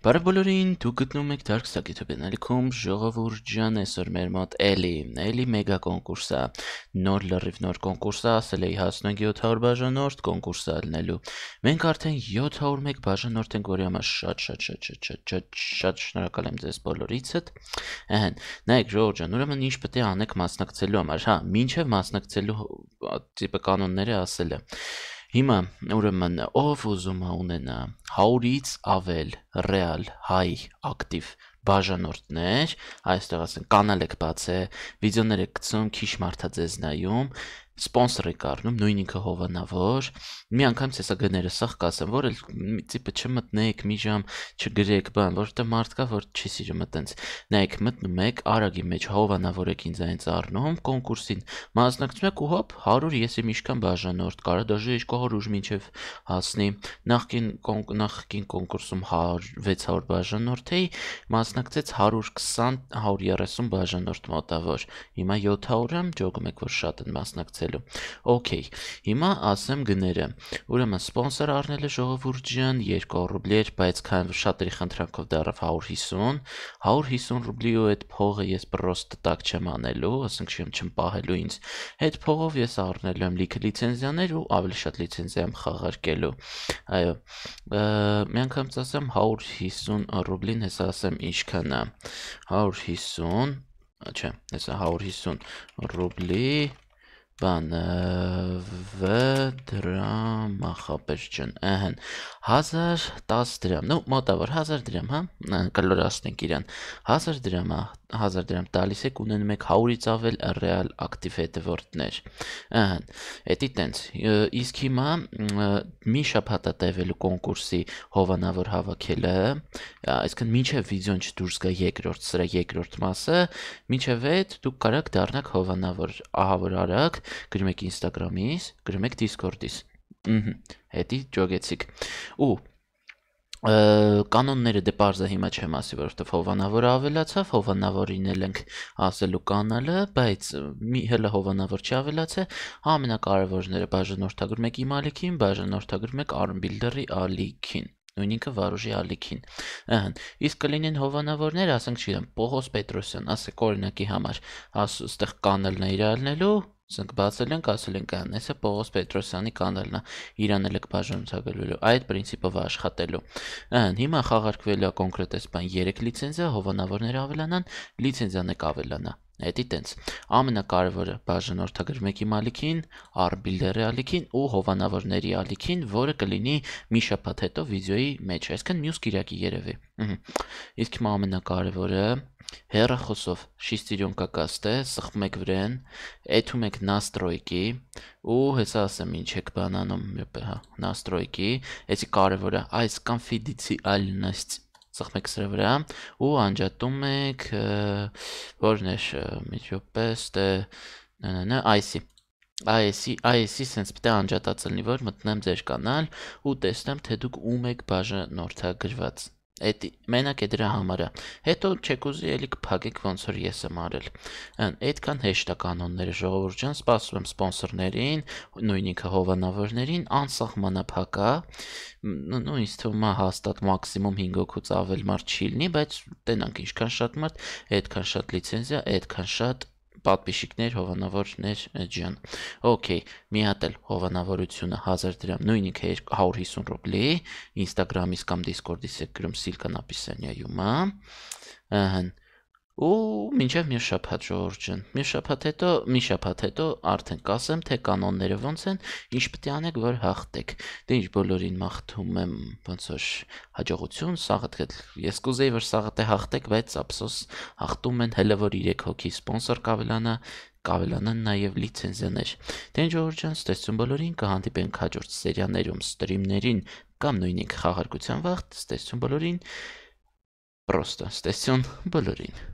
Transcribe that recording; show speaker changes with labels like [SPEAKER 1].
[SPEAKER 1] Բարև բոլորին, դուք գտնում եք Dark Stack YouTube ելքում ժողովուրջան այսօր մեր մոտ էլի, էլի մեգա կոնկուրս է։ Նոր լրիվ նոր կոնկուրս է, ասել էի հասնենք 700 բաժանորդ կոնկուրս է ելնելու։ Մենք արդեն 701 բաժանորդ ենք, որի համար շատ-շատ շատ շատ շատ շատ շնորհակալ եմ ձեզ բոլորիցդ։ Ահա, նայեք ժողովուրդ, ուրեմն ինչ պետք է անեք մասնակցելու համար, հա, ինչև մասնակցելու տիպը կանոնները ասել եմ։ Հիմա ուրեմն ով ուզում է ունենա 100-ից ավել ռեալ հայ ակտիվ բաժանորդներ, այստեղ ասեն կանալ եք բաց է, վիդեոներ եք գցում, քիչ մարդա ձեզ նայում, սպոնսոր եք առնում, նույն ինքը հովանավոր։ Մի անգամ ցեսագները սախ կասեմ, որ էլ մի տիպը չմտնեք, մի ժամ չգրեք, բան, որովհետեւ մարդ կա, որ չի սիրում այտենց։ Նայեք, մտնում եք, արագի մեջ հովանավոր եք ինձ այնց առնում, կոնկուրսին մասնակցում եք ու հոп 100 եսի միշկան բաժանորդ, կարա դաժե 200 մինչև հասնի։ Նախքին նախքին կոնկուրսում 600 բաժանորդ էի, մասնակցեց 120 130 բաժանորդ մոտավոր։ Հիմա 700-ը ջոգում եք, որ շատ են մասնակցել ստեղծելու։ Okay, հիմա ասեմ գները։ Ուրեմն սպոնսոր առնել է ժողովուրդյան 200 ռուբլի էր, բայց քան շատերի խնդրանքով դարավ 150, 150 ռուբլիով այդ փողը ես պրոստը տակ չեմ անելու, ասենք չեմ չեմ պահելու ինձ։ Այդ փողով ես առնելու եմ լիքը լիցենզիաներ ու ավելի շատ լիցենզիա եմ խաղարկելու։ Այո։ Մի անգամ ասեմ 150 ռուբլին, հեսա ասեմ ինչքան է։ 150 չէ, հեսա 150 ռուբլի բան վ դրամ ախապես չն ըհն 1010 դրամ նո մոտավոր 1000 դրամ հա կլորացնենք իրան 1000 դրամ 1000 դրամ տալիս եք ունենում եք 100-ից ավել ռեալ ակտիվ հետևորդներ ըհն էդի տենց իսկ հիմա մի շաբաթա տևելու կոնկուրսի հովանավոր հավաքելը այսինքն մինչև վիդեոն չդուրս գա երկրորդ սրա երկրորդ մասը մինչև այդ դուք կարող դառնաք հովանավոր ահա որ արագ գրում եք Instagram-ից, գրում եք Discord-ից։ Ահա, հետի ճոգեցիք։ Ու կանոնները դե parza հիմա չեմ ասի, որովհետև հովանավորը ավելացավ, հովանավորինել ենք ասելու կանալը, բայց մի հələ հովանավոր չի ավելացել, ամենակարևորները բաժանորդագրում եք իմ ալիքին, բաժանորդագրում եք Arm Builder-ի ալիքին նույն ինքը վարուժի ալիքին։ Ահա, իսկ կլինեն հովանավորներ, ասենք, չգիտեմ, Պողոս Պետրոսյան, ասեք օրինակի համար, ասես այդտեղ կանալն է իր ալնելու, Ձնկ բացել ենք, ասել ենք այն, այսա Պողոս Պետրոսյանի կանալն է, Իրանն էլ է բաժանցակելու, այդ principle-ով է աշխատելու։ Այն հիմա խաղարկվելու է կոնկրետ էս բան 3 լիցենզիա, հովանավորները ավելանան, լիցենզիան է կավելանա։ Էդի տենց։ Ամենակարևորը բաժանորդագրմեկի մալիքին, Արբիլդերի ալիքին ու հովանավորների ալիքին, որը կլինի մի շաբաթ հետո վիդեոյի մեջ, այսինքն մյուս կիրակի երևի։ Իսկ հիմա ամենակարևորը հեռախոսով շիստիրիոն կակաստե, սխում եք վրեն, էթում եք նաստրոյկի ու հեսա ասեմ ինչ եք բանանում հա, նաստրոյկի, էսի կարևորը այս կոնֆիդիցիալնաստ ծխմեք սրա վրա ու անջատում եք որն է միջոպես դե նանա այսի այսի այսի sense պետք է անջատած լինի որ մտնեմ ձեր կանալ ու տեսնեմ թե դուք ում եք բաժանորդագրված Էդի, մենակ է դրա համարը։ Հետո չեք ուզի էլի կփակեք ոնց որ ես եմ արել։ Ան այդքան հեշտ է կանոնները ժողովուրդ ջան, սպասում եմ սպոնսորներին, նույնինք հովանավորներին, անսահմանափակա։ Նույնիս թվում է հաստատ մաքսիմում 5 հոգուց ավել մարդ չի լինի, բայց տենանք ինչքան շատ մարդ, այդքան շատ լիցենզիա, այդքան շատ պատպիշիկներ, հովանավորներ ջան։ Okay, մի հատ էլ հովանավորությունը 1000 դրամ, նույն ինքը 150 ռուբլի, Instagram-ից կամ Discord-ից է գրում Սիլկան Ապիսանյայում, հա։ Ահա ու մինչև մի շաբաթ Ժորժն։ Մի շաբաթ հետո, մի շաբաթ հետո արդեն կասեմ, թե կանոնները ոնց են, ինչ պետք է անեք, որ հաղթեք։ Դե ինչ բոլորին մաղթում եմ ոնց որ հաջողություն, սաղդ ես կուզեի որ սաղդ է հաղթեք, բայց ափսոս հաղթում են հələ որ 3 հոգի սպոնսոր կավելանա, կավելանան նաև լիցենզիաներ։ Դե ինչ Ժորժան, ստեցում բոլորին կհանդիպենք հաջորդ սերիաներում, ստրիմներին կամ նույնիսկ խաղարկության վաղ, ստեցում բոլորին։ Պրոստա, ստեցյուն բոլորին։